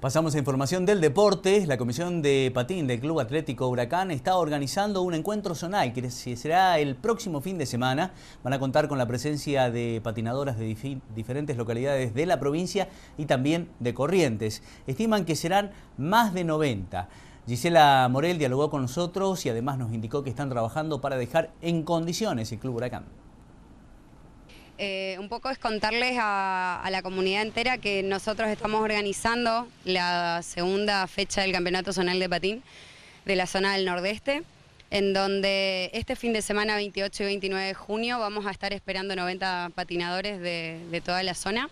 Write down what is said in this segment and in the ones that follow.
Pasamos a información del deporte. La Comisión de Patín del Club Atlético Huracán está organizando un encuentro zonal que será el próximo fin de semana. Van a contar con la presencia de patinadoras de diferentes localidades de la provincia y también de Corrientes. Estiman que serán más de 90. Gisela Morel dialogó con nosotros y además nos indicó que están trabajando para dejar en condiciones el Club Huracán. Eh, un poco es contarles a, la comunidad entera que nosotros estamos organizando la segunda fecha del Campeonato Zonal de Patín de la zona del Nordeste, en donde este fin de semana 28 y 29 de junio vamos a estar esperando 90 patinadores de, toda la zona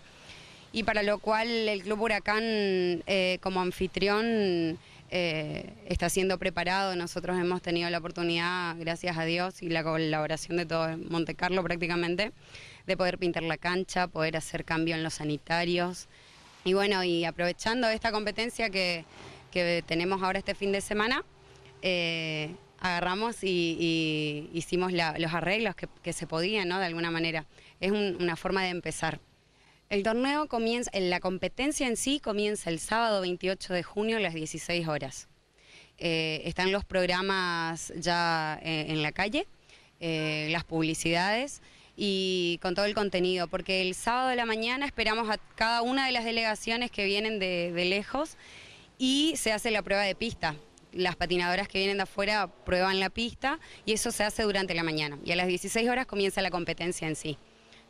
y para lo cual el Club Huracán eh, como anfitrión eh, está siendo preparado. Nosotros hemos tenido la oportunidad, gracias a Dios y la colaboración de todo Monte Carlo prácticamente, de poder pintar la cancha, poder hacer cambio en los sanitarios. Y bueno, y aprovechando esta competencia que, que tenemos ahora este fin de semana, eh, agarramos y, hicimos los arreglos que, se podían, ¿no? De alguna manera. Es una forma de empezar. El torneo comienza, la competencia en sí comienza el sábado 28 de junio a las 16 horas. Eh, están los programas ya eh, en, la calle, eh, las publicidades y con todo el contenido, porque el sábado de la mañana esperamos a cada una de las delegaciones que vienen de, de lejos y se hace la prueba de pista. Las patinadoras que vienen de afuera prueban la pista y eso se hace durante la mañana. Y a las 16 horas comienza la competencia en sí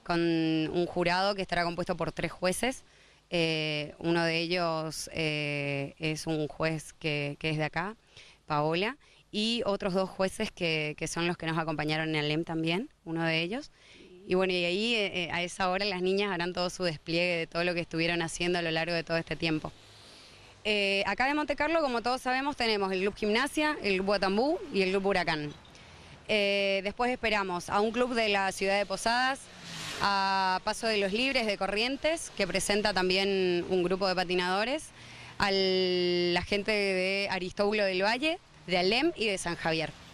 con un jurado que estará compuesto por tres jueces. Eh, uno de ellos eh, es un juez que, es de acá, Paola, y otros dos jueces que, son los que nos acompañaron en el también, uno de ellos. Y bueno, y ahí eh, a esa hora las niñas harán todo su despliegue de todo lo que estuvieron haciendo a lo largo de todo este tiempo. acá de Monte Carlo, como todos sabemos, tenemos el Club Gimnasia, el Club Guatambú y el Club Huracán. después esperamos a un club de la ciudad de Posadas, a Paso de los Libres de Corrientes, que presenta también un grupo de patinadores, a la gente de Aristóbulo del Valle, de Alem y de San Javier.